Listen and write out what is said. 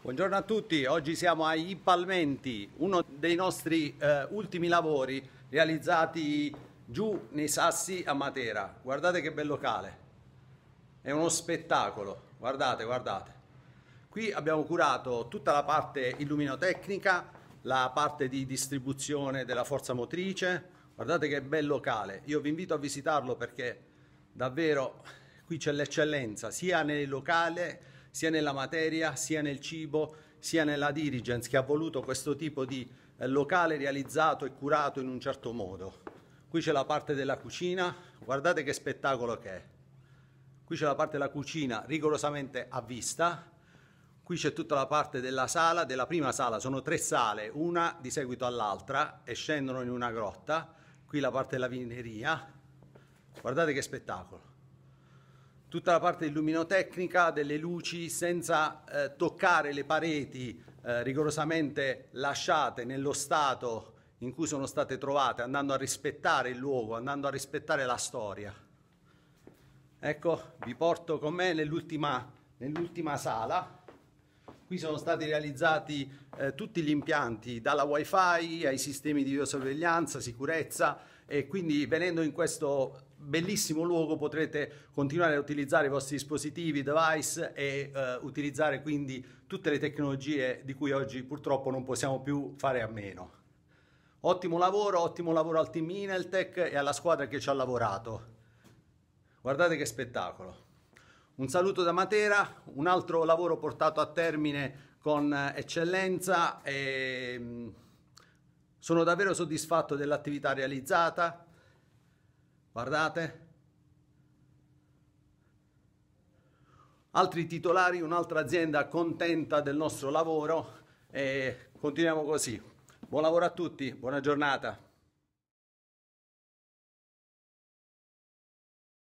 Buongiorno a tutti, oggi siamo a Impalmenti, uno dei nostri eh, ultimi lavori realizzati giù nei sassi a Matera. Guardate che bel locale, è uno spettacolo, guardate, guardate. Qui abbiamo curato tutta la parte illuminotecnica, la parte di distribuzione della forza motrice, guardate che bel locale. Io vi invito a visitarlo perché davvero qui c'è l'eccellenza sia nel locale sia nella materia, sia nel cibo, sia nella dirigence, che ha voluto questo tipo di eh, locale realizzato e curato in un certo modo. Qui c'è la parte della cucina, guardate che spettacolo che è. Qui c'è la parte della cucina rigorosamente a vista, qui c'è tutta la parte della sala, della prima sala, sono tre sale, una di seguito all'altra e scendono in una grotta, qui la parte della vineria, guardate che spettacolo tutta la parte illuminotecnica delle luci senza eh, toccare le pareti eh, rigorosamente lasciate nello stato in cui sono state trovate, andando a rispettare il luogo, andando a rispettare la storia. Ecco, vi porto con me nell'ultima, nell sala Qui sono stati realizzati eh, tutti gli impianti, dalla wifi ai sistemi di videosorveglianza, sicurezza e quindi venendo in questo bellissimo luogo potrete continuare a utilizzare i vostri dispositivi, device e eh, utilizzare quindi tutte le tecnologie di cui oggi purtroppo non possiamo più fare a meno. Ottimo lavoro, ottimo lavoro al team Ineltech e alla squadra che ci ha lavorato. Guardate che spettacolo! Un saluto da Matera, un altro lavoro portato a termine con eccellenza e mm, sono davvero soddisfatto dell'attività realizzata. Guardate. Altri titolari, un'altra azienda contenta del nostro lavoro e continuiamo così. Buon lavoro a tutti, buona giornata.